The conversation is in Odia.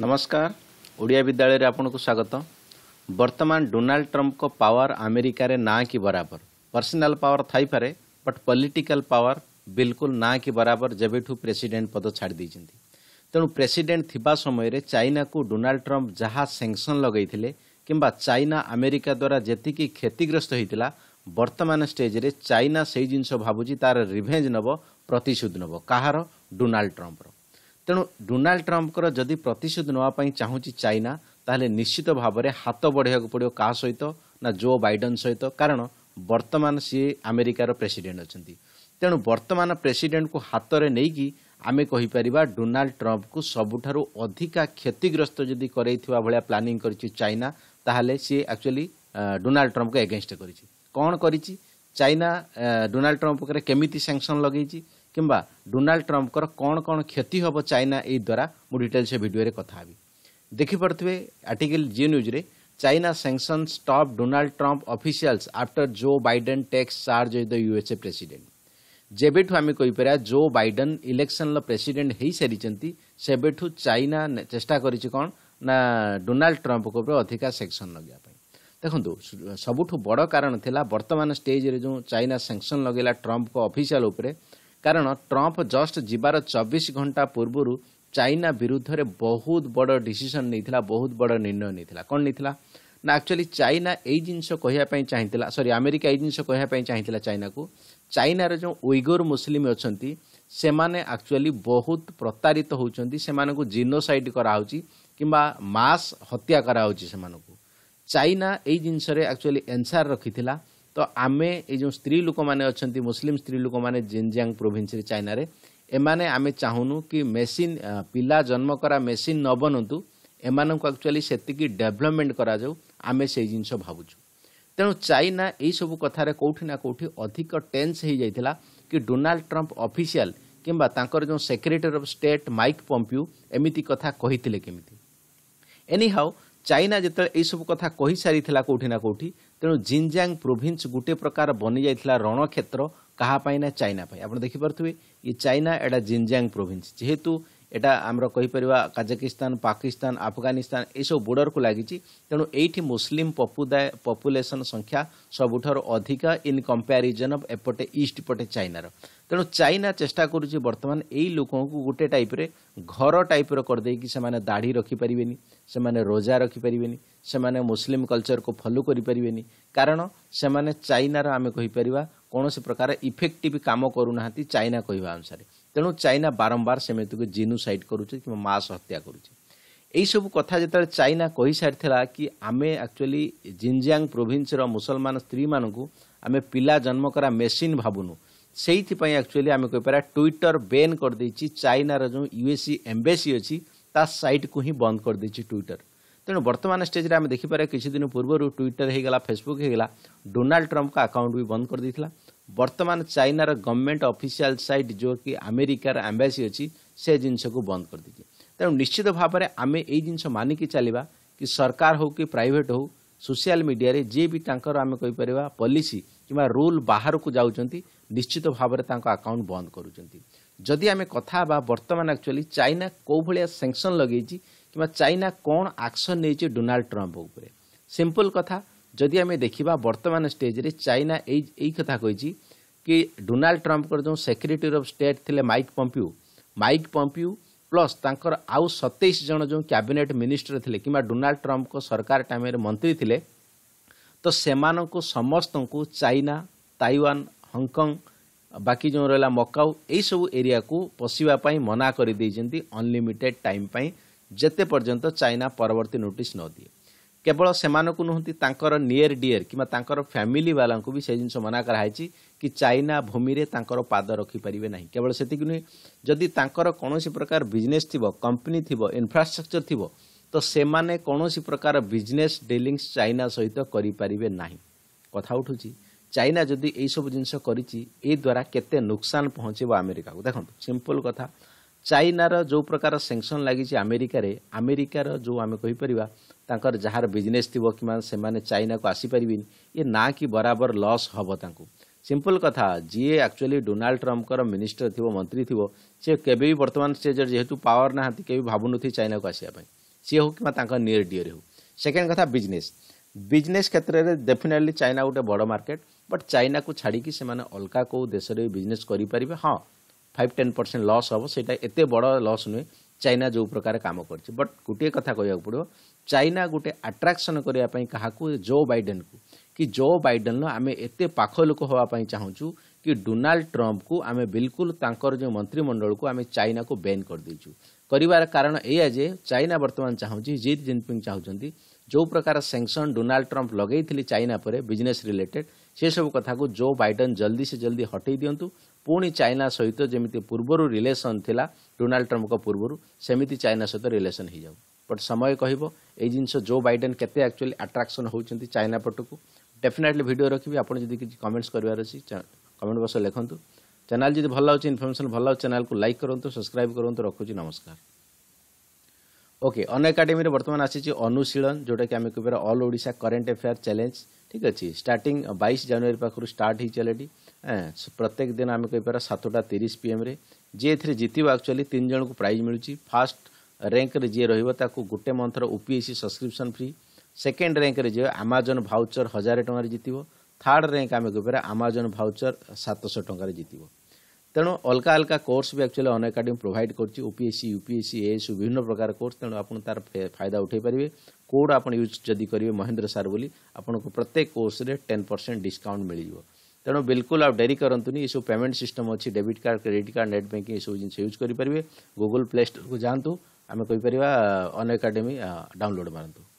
ନମସ୍କାର ଓଡ଼ିଆ ବିଦ୍ୟାଳୟରେ ଆପଣଙ୍କୁ ସ୍ୱାଗତ ବର୍ତ୍ତମାନ ଡୋନାଲ୍ଡ ଟ୍ରମ୍ପଙ୍କ ପାୱାର ଆମେରିକାରେ ନା କି ବରାବର ପର୍ସନାଲ ପାୱାର ଥାଇପାରେ ବଟ୍ ପଲିଟିକାଲ ପାୱାର ବିଲକୁଲ ନା କି ବରାବର ଯେବେଠୁ ପ୍ରେସିଡେଣ୍ଟ ପଦ ଛାଡ଼ି ଦେଇଛନ୍ତି ତେଣୁ ପ୍ରେସିଡେଣ୍ଟ ଥିବା ସମୟରେ ଚାଇନାକୁ ଡୋନାଲ୍ଡ ଟ୍ରମ୍ପ ଯାହା ସେଙ୍କସନ୍ ଲଗାଇଥିଲେ କିମ୍ବା ଚାଇନା ଆମେରିକା ଦ୍ୱାରା ଯେତିକି କ୍ଷତିଗ୍ରସ୍ତ ହୋଇଥିଲା ବର୍ତ୍ତମାନ ଷ୍ଟେଜ୍ରେ ଚାଇନା ସେହି ଜିନିଷ ଭାବୁଛି ତା'ର ରିଭେଞ୍ଜ ନେବ ପ୍ରତିଶୋଧ ନେବ କାହାର ଡୋନାଲ୍ଡ ଟ୍ରମ୍ପର ତେଣୁ ଡୋନାଲ୍ଡ ଟ୍ରମ୍ପଙ୍କର ଯଦି ପ୍ରତିଶୋଧ ନେବା ପାଇଁ ଚାହୁଁଛି ଚାଇନା ତାହେଲେ ନିଶ୍ଚିତ ଭାବରେ ହାତ ବଢ଼େଇବାକୁ ପଡ଼ିବ କାହା ସହିତ ନା ଜୋ ବାଇଡେନ୍ ସହିତ କାରଣ ବର୍ତ୍ତମାନ ସିଏ ଆମେରିକାର ପ୍ରେସିଡେଣ୍ଟ ଅଛନ୍ତି ତେଣୁ ବର୍ତ୍ତମାନ ପ୍ରେସିଡେଣ୍ଟକୁ ହାତରେ ନେଇକି ଆମେ କହିପାରିବା ଡୋନାଲ୍ଡ ଟ୍ରମ୍ପକୁ ସବୁଠାରୁ ଅଧିକା କ୍ଷତିଗ୍ରସ୍ତ ଯଦି କରେଇଥିବା ଭଳିଆ ପ୍ଲାନିଂ କରିଛି ଚାଇନା ତାହେଲେ ସିଏ ଆକ୍ଚୁଆଲି ଡୋନାଲ୍ଡ ଟ୍ରମ୍ପକୁ ଏଗେନଷ୍ଟ କରିଛି କ'ଣ କରିଛି ଚାଇନା ଡୋନାଲ୍ଡ ଟ୍ରମ୍ପ ଉପରେ କେମିତି ସାଙ୍କସନ୍ ଲଗେଇଛି କିମ୍ବା ଡୋନାଲ୍ଡ ଟ୍ରମ୍ପଙ୍କର କ'ଣ କ'ଣ କ୍ଷତି ହେବ ଚାଇନା ଏହି ଦ୍ୱାରା ମୁଁ ଡିଟେଲ୍ସ ଭିଡ଼ିଓରେ କଥା ହେବି ଦେଖିପାରୁଥିବେ ଆର୍ଟିକେଲ୍ ଜିଓ ନ୍ୟୁଜ୍ରେ China sanction stop Donald Trump officials after Joe Biden takes charge of the USA president ଯେବେଠୁ ଆମେ କହିପାରିବା ଜୋ ବାଇଡେନ୍ ଇଲେକ୍ସନ୍ର ପ୍ରେସିଡେଣ୍ଟ ହୋଇସାରିଛନ୍ତି ସେବେଠୁ ଚାଇନା ଚେଷ୍ଟା କରିଛି କ'ଣ ନା ଡୋନାଲ୍ଡ ଟ୍ରମ୍ପଙ୍କ ଉପରେ ଅଧିକା ସେକ୍ସନ୍ ଲଗାଇବା ପାଇଁ ଦେଖନ୍ତୁ ସବୁଠୁ ବଡ଼ କାରଣ ଥିଲା ବର୍ତ୍ତମାନ ଷ୍ଟେଜ୍ରେ ଯେଉଁ ଚାଇନା ସେଙ୍କସନ୍ ଲଗାଇଲା ଟ୍ରମ୍ପଙ୍କ ଅଫିସିଆଲ୍ ଉପରେ କାରଣ ଟ୍ରମ୍ପ ଜଷ୍ଟ ଯିବାର ଚବିଶ ଘଣ୍ଟା ପୂର୍ବରୁ ଚାଇନା ବିରୁଦ୍ଧରେ ବହୁତ ବଡ଼ ଡିସିସନ୍ ନେଇଥିଲା ବହୁତ ବଡ଼ ନିର୍ଣ୍ଣୟ ନେଇଥିଲା କ'ଣ ନେଇଥିଲା ନା ଆକ୍ଚୁଆଲି ଚାଇନା ଏଇ ଜିନିଷ କହିବା ପାଇଁ ଚାହିଁଥିଲା ସରି ଆମେରିକା ଏଇ ଜିନିଷ କହିବା ପାଇଁ ଚାହିଁଥିଲା ଚାଇନାକୁ ଚାଇନାର ଯେଉଁ ଉଇଗୋର ମୁସଲିମ ଅଛନ୍ତି ସେମାନେ ଆକ୍ଚୁଆଲି ବହୁତ ପ୍ରତାରିତ ହେଉଛନ୍ତି ସେମାନଙ୍କୁ ଜିନୋସାଇଟ୍ କରାହେଉଛି କିମ୍ବା ମାସ୍ ହତ୍ୟା କରାହେଉଛି ସେମାନଙ୍କୁ ଚାଇନା ଏଇ ଜିନିଷରେ ଆକ୍ଚୁଆଲି ଏନ୍ସାର ରଖିଥିଲା ତ ଆମେ ଏଇ ଯେଉଁ ସ୍ତ୍ରୀ ଲୋକମାନେ ଅଛନ୍ତି ମୁସଲିମ୍ ସ୍ତ୍ରୀ ଲୋକମାନେ ଜିନ୍ଜିଆଙ୍ଗ ପ୍ରୋଭିନ୍ସରେ ଚାଇନାରେ ଏମାନେ ଆମେ ଚାହୁଁନୁ କି ମେସିନ୍ ପିଲା ଜନ୍ମ କରା ମେସିନ୍ ନ ବନନ୍ତୁ ଏମାନଙ୍କୁ ଆକ୍ଚୁଆଲି ସେତିକି ଡେଭଲପମେଣ୍ଟ କରାଯାଉ ଆମେ ସେଇ ଜିନିଷ ଭାବୁଛୁ ତେଣୁ ଚାଇନା ଏଇସବୁ କଥାରେ କେଉଁଠି ନା କେଉଁଠି ଅଧିକ ଟେନ୍ସ ହେଇଯାଇଥିଲା କି ଡୋନାଲ୍ଡ ଟ୍ରମ୍ପ ଅଫିସିଆଲ କିମ୍ବା ତାଙ୍କର ଯେଉଁ secretary of state Mike Pompeo ଏମିତି କଥା କହିଥିଲେ କେମିତି ଏନି ହାଉ ଚାଇନା ଯେତେବେଳେ ଏଇସବୁ କଥା କହିସାରିଥିଲା କେଉଁଠି ନା କେଉଁଠି ତେଣୁ ଜିନ୍ଜାଙ୍ଗ ପ୍ରୋଭିନ୍ସ ଗୋଟିଏ ପ୍ରକାର ବନିଯାଇଥିଲା ରଣକ୍ଷେତ୍ର କାହା ପାଇଁ ନା ଚାଇନା ପାଇଁ ଆପଣ ଦେଖିପାରୁଥିବେ ଏ ଚାଇନା ଏଇଟା ଜିନ୍ଜାଙ୍ଗ ପ୍ରୋଭିନ୍ସ ଯେହେତୁ ଏଇଟା ଆମର କହିପାରିବା କାଜାକିସ୍ତାନ ପାକିସ୍ତାନ ଆଫଗାନିସ୍ତାନ ଏସବୁ ବୋର୍ଡରକୁ ଲାଗିଛି ତେଣୁ ଏଇଠି ମୁସଲିମ ପପୁଦାୟ ପପୁଲେସନ୍ ସଂଖ୍ୟା ସବୁଠାରୁ ଅଧିକ ଇନ୍ କମ୍ପାରିଜନ୍ ଅଫ୍ ଏପଟେ ଇଷ୍ଟ ପଟେ ଚାଇନାର ତେଣୁ ଚାଇନା ଚେଷ୍ଟା କରୁଛି ବର୍ତ୍ତମାନ ଏଇ ଲୋକଙ୍କୁ ଗୋଟେ ଟାଇପ୍ରେ ଘର ଟାଇପ୍ର କରିଦେଇକି ସେମାନେ ଦାଢ଼ି ରଖିପାରିବେନି ସେମାନେ ରୋଜା ରଖିପାରିବେନି ସେମାନେ ମୁସଲିମ୍ କଲଚର୍କୁ ଫଲୋ କରିପାରିବେନି କାରଣ ସେମାନେ ଚାଇନାର ଆମେ କହିପାରିବା କୌଣସି ପ୍ରକାର ଇଫେକ୍ଟିଭ୍ କାମ କରୁନାହାନ୍ତି ଚାଇନା କହିବା ଅନୁସାରେ ତେଣୁ ଚାଇନା ବାରମ୍ବାର ସେମିତିକୁ ଜିନୁସାଇଟ୍ କରୁଛି କିମ୍ବା ମାସ୍ ହତ୍ୟା କରୁଛି ଏହିସବୁ କଥା ଯେତେବେଳେ ଚାଇନା କହିସାରିଥିଲା କି ଆମେ ଆକ୍ଚୁଆଲି ଜିନ୍ଜିଆଙ୍ଗ ପ୍ରୋଭିନ୍ସର ମୁସଲମାନ ସ୍ତ୍ରୀମାନଙ୍କୁ ଆମେ ପିଲା ଜନ୍ମ କରା ମେସିନ୍ ଭାବୁନୁ ସେଇଥିପାଇଁ ଆକ୍ଚୁଆଲି ଆମେ କହିପାରିବା ଟ୍ୱିଟର ବେନ୍ କରିଦେଇଛି ଚାଇନାର ଯେଉଁ ୟୁଏସି ଏମ୍ବେସି ଅଛି ତା ସାଇଟ୍କୁ ହିଁ ବନ୍ଦ କରିଦେଇଛି ଟ୍ୱିଟର ତେଣୁ ବର୍ତ୍ତମାନ ଷ୍ଟେଜ୍ରେ ଆମେ ଦେଖିପାରିବା କିଛି ଦିନ ପୂର୍ବରୁ ଟ୍ୱିଟର ହେଇଗଲା ଫେସବୁକ୍ ହେଇଗଲା ଡୋନାଲ୍ଡ ଟ୍ରମ୍ପଙ୍କ ଆକାଉଣ୍ଟ ବି ବନ୍ଦ କରିଦେଇଥିଲା ବର୍ତ୍ତମାନ ଚାଇନାର ଗଭର୍ଣ୍ଣମେଣ୍ଟ ଅଫିସିଆଲ ସାଇଟ୍ ଯେଉଁକି ଆମେରିକାର ଆମ୍ବାସି ଅଛି ସେ ଜିନିଷକୁ ବନ୍ଦ କରିଦେଇଛି ତେଣୁ ନିଶ୍ଚିତ ଭାବରେ ଆମେ ଏଇ ଜିନିଷ ମାନିକି ଚାଲିବା କି ସରକାର ହେଉ କି ପ୍ରାଇଭେଟ୍ ହେଉ ସୋସିଆଲ ମିଡ଼ିଆରେ ଯିଏ ବି ତାଙ୍କର ଆମେ କହିପାରିବା ପଲିସି কিংবা ରୁଲ୍ ବାହାରକୁ ଯାଉଛନ୍ତି ନିଶ୍ଚିତ ଭାବରେ ତାଙ୍କ ଆକାଉଣ୍ଟ ବନ୍ଦ କରୁଛନ୍ତି ଯଦି ଆମେ କଥା ହେବା ବର୍ତ୍ତମାନ ଆକ୍ଚୁଆଲି ଚାଇନା କେଉଁ ଭଳିଆ ସେଙ୍କସନ୍ ଲଗେଇଛି କିମ୍ବା ଚାଇନା କ'ଣ ଆକ୍ସନ୍ ନେଇଛି ଡୋନାଲ୍ଡ ଟ୍ରମ୍ପ ଉପରେ ସିମ୍ପଲ୍ କଥା ଯଦି ଆମେ ଦେଖିବା ବର୍ତ୍ତମାନ ଷ୍ଟେଜ୍ରେ ଚାଇନା ଏଇ ଏଇ କଥା କହିଛି କି ଡୋନାଲ୍ଡ ଟ୍ରମ୍ପଙ୍କର ଯେଉଁ ସେକ୍ରେଟାରୀ ଅଫ୍ ଷ୍ଟେଟ୍ ଥିଲେ Mike Pompeo Mike Pompeo plus ତାଙ୍କର ଆଉ ସତେଇଶ ଜଣ ଯେଉଁ କ୍ୟାବିନେଟ୍ ମିନିଷ୍ଟର ଥିଲେ କିମ୍ବା ଡୋନାଲ୍ଡ ଟ୍ରମ୍ପଙ୍କ ସରକାର ଟାଇମ୍ରେ ମନ୍ତ୍ରୀ ଥିଲେ ତ ସେମାନଙ୍କୁ ସମସ୍ତଙ୍କୁ ଚାଇନା ତାଇୱାନ ହଂକଂ ବାକି ଯେଉଁ ରହିଲା ମକାଉ ଏହିସବୁ ଏରିଆକୁ ପଶିବା ପାଇଁ ମନା କରିଦେଇଛନ୍ତି ଅନଲିମିଟେଡ୍ ଟାଇମ୍ ପାଇଁ ଯେତେ ପର୍ଯ୍ୟନ୍ତ ଚାଇନା ପରବର୍ତ୍ତୀ ନୋଟିସ୍ ନଦିଏ କେବଳ ସେମାନଙ୍କୁ ନୁହନ୍ତି ତାଙ୍କର ନିୟର ଡିୟର କିମ୍ବା ତାଙ୍କର ଫ୍ୟାମିଲିବାଲାଙ୍କୁ ବି ସେ ଜିନିଷ ମନା କରାହେଇଛି କି ଚାଇନା ଭୂମିରେ ତାଙ୍କର ପାଦ ରଖିପାରିବେ ନାହିଁ କେବଳ ସେତିକି ନୁହେଁ ଯଦି ତାଙ୍କର କୌଣସି ପ୍ରକାର ବିଜନେସ୍ ଥିବ କମ୍ପାନୀ ଥିବ ଇନଫ୍ରାଷ୍ଟ୍ରକ୍ଚର ଥିବ ତ ସେମାନେ କୌଣସି ପ୍ରକାର ବିଜନେସ୍ ଡିଲିଙ୍ଗସ୍ ଚାଇନା ସହିତ କରିପାରିବେ ନାହିଁ କଥା ଉଠୁଛି ଚାଇନା ଯଦି ଏହିସବୁ ଜିନିଷ କରିଛି ଏ ଦ୍ୱାରା କେତେ ନୁକସାନ ପହଞ୍ଚିବ ଆମେରିକାକୁ ଦେଖନ୍ତୁ ସିମ୍ପଲ୍ କଥା ଚାଇନାର ଯେଉଁ ପ୍ରକାର ସେଙ୍କସନ୍ ଲାଗିଛି ଆମେରିକାରେ ଆମେରିକାର ଯେଉଁ ଆମେ କହିପାରିବା ତାଙ୍କର ଯାହାର ବିଜନେସ୍ ଥିବ କିମ୍ବା ସେମାନେ ଚାଇନାକୁ ଆସିପାରିବେନି ଇଏ ନା କି ବରାବର ଲସ୍ ହେବ ତାଙ୍କୁ ସିମ୍ପଲ୍ କଥା ଯିଏ ଆକ୍ଚୁଆଲି ଡୋନାଲ୍ଡ ଟ୍ରମ୍ପଙ୍କର ମିନିଷ୍ଟର ଥିବ ମନ୍ତ୍ରୀ ଥିବ ସେ କେବେ ବି ବର୍ତ୍ତମାନ ଷ୍ଟେଜରେ ଯେହେତୁ ପାୱାର ନାହାନ୍ତି କେବେ ଭାବୁନଥିବେ ଚାଇନାକୁ ଆସିବା ପାଇଁ ସିଏ ହେଉ କିମ୍ବା ତାଙ୍କ ନିୟର ଡିଓରେ ହେଉ ସେକେଣ୍ଡ କଥା ବିଜନେସ୍ ବିଜନେସ୍ କ୍ଷେତ୍ରରେ ଡେଫିନେଟଲି ଚାଇନା ଗୋଟେ ବଡ଼ ମାର୍କେଟ୍ ବଟ୍ ଚାଇନାକୁ ଛାଡ଼ିକି ସେମାନେ ଅଲଗା କେଉଁ ଦେଶରେ ବିଜନେସ୍ କରିପାରିବେ ହଁ ଫାଇଭ୍ ଟେନ୍ ପରସେଣ୍ଟ ଲସ୍ ହେବ ସେଇଟା ଏତେ ବଡ଼ ଲସ୍ ନୁହେଁ ଚାଇନା ଯେଉଁ ପ୍ରକାର କାମ କରିଛି ବଟ୍ ଗୋଟିଏ କଥା କହିବାକୁ ପଡ଼ିବ ଚାଇନା ଗୋଟେ ଆଟ୍ରାକ୍ସନ୍ କରିବା ପାଇଁ କାହାକୁ ଜୋ ବାଇଡେନ୍କୁ କି ଜୋ ବାଇଡେନ୍ର ଆମେ ଏତେ ପାଖ ଲୋକ ହେବା ପାଇଁ ଚାହୁଁଛୁ କି ଡୋନାଲ୍ଡ ଟ୍ରମ୍ପକୁ ଆମେ ବିଲକୁଲ ତାଙ୍କର ଯେଉଁ ମନ୍ତ୍ରିମଣ୍ଡଳକୁ ଆମେ ଚାଇନାକୁ ବେନ୍ କରିଦେଇଛୁ କରିବାର କାରଣ ଏଇଆ ଯେ ଚାଇନା ବର୍ତ୍ତମାନ ଚାହୁଁଛି ଜି ଜିନପିଙ୍ଗ ଚାହୁଁଛନ୍ତି ଯେଉଁ ପ୍ରକାର ସେଙ୍କସନ୍ ଡୋନାଲ୍ଡ ଟ୍ରମ୍ପ ଲଗେଇଥିଲେ ଚାଇନା ପରେ ବିଜନେସ୍ ରିଲେଟେଡ୍ ସେସବୁ କଥାକୁ ଜୋ ବାଇଡେନ୍ ଜଲ୍ଦି ସେ ଜଲ୍ଦି ହଟେଇ ଦିଅନ୍ତୁ ପୁଣି ଚାଇନା ସହିତ ଯେମିତି ପୂର୍ବରୁ ରିଲେସନ୍ ଥିଲା ଡୋନାଲ୍ଡ ଟ୍ରମ୍ପଙ୍କ ପୂର୍ବରୁ ସେମିତି ଚାଇନା ସହିତ ରିଲେସନ୍ ହୋଇଯାଉ ବଟ୍ ସମୟ କହିବ ଏଇ ଜିନିଷ ଜୋ ବାଇଡେନ୍ କେତେ ଆକ୍ଚୁଆଲି ଆଟ୍ରାକ୍ସନ୍ ହେଉଛନ୍ତି ଚାଇନା ପଟକୁ ଡେଫିନେଟ୍ଲି ଭିଡ଼ିଓ ରଖିବି ଆପଣ ଯଦି କିଛି କମେଣ୍ଟସ୍ କରିବାର ଅଛି କମେଣ୍ଟ ବକ୍ସରେ ଲେଖନ୍ତୁ চ্যানেল যদি ভাল লাগুছে ইনফরমেশন ভাল লাগুছে চ্যানেলকে লাইক করতু সবসক্রাইব করতু রাখুছি নমস্কার ওকে অন একাডেমি বর্তমান আসিছে অনুশীলন যেটাকি আমি কইপার all Odisha current affair challenge ঠিক আছে স্টার্টিং বাইশ জানুয়ারি পাখু স্টার্ট হয়েছে অলরেডি প্রত্যেক দিন আমি কইপার সাতটা তিরিশ পিএমরে ଯିଏ ଏଥିରେ ଜିତିବ ଆକ୍ଚୁଆଲି ତିନି ଜଣଙ୍କୁ ପ୍ରାଇଜ୍ ମିଳୁଛି ଫାର୍ଷ୍ଟ ର୍ୟାଙ୍କରେ ଯିଏ ରହିବ ତାକୁ ଗୋଟେ ମନ୍ଥର O P S C subscription free second ର୍ୟାଙ୍କରେ ଯିଏ ଆମାଜନ୍ ଭାଉଚର ହଜାରେ ଟଙ୍କାରେ ଜିତିବ ଥାର୍ଡ଼ ର୍ୟାଙ୍କ ଆମେ କହିପାରିବା ଆମାଜନ୍ ଭାଉଚର ସାତଶହ ଟଙ୍କାରେ ଜିତିବ ତେଣୁ ଅଲଗା ଅଲଗା କୋର୍ସ ବି ଆକ୍ଚୁଆଲି ଅନ୍ ଏକାଡେମୀ ପ୍ରୋଭାଇଡ଼ କରୁଛି ଓପିଏସ୍ସି ୟୁପିଏସ୍ସି ଏଏସ୍ସି ବିଭିନ୍ନ ପ୍ରକାର କୋର୍ସ ତେଣୁ ଆପଣ ତାର ଫାଇଦା ଉଠାଇ ପାରିବେ କୋଡ଼୍ ଆପଣ ୟୁଜ୍ ଯଦି କରିବେ ମହେନ୍ଦ୍ର ସାର୍ ବୋଲି ଆପଣଙ୍କୁ ପ୍ରତ୍ୟେକ କୋର୍ସରେ ଟେନ୍ ପରସେଣ୍ଟ ଡିସ୍କାଉଣ୍ଟ ମିଳିଯିବ ତେଣୁ ବିଲକୁଲ ଆଉ ଡେରି କରନ୍ତୁନି ଏସବୁ ପେମେଣ୍ଟ ସିଷ୍ଟମ୍ ଅଛି debit card credit card net banking ଏସବୁ ଜିନିଷ ୟୁଜ୍ କରିପାରିବେ ଗୁଗୁଲ୍ ପ୍ଲେ ଷ୍ଟୋର୍କୁ ଯାଆନ୍ତୁ ଆମେ କହିପାରିବା ଅନ୍ ଏକାଡେମୀ ଡାଉନଲୋଡ଼୍ ମାରନ୍ତୁ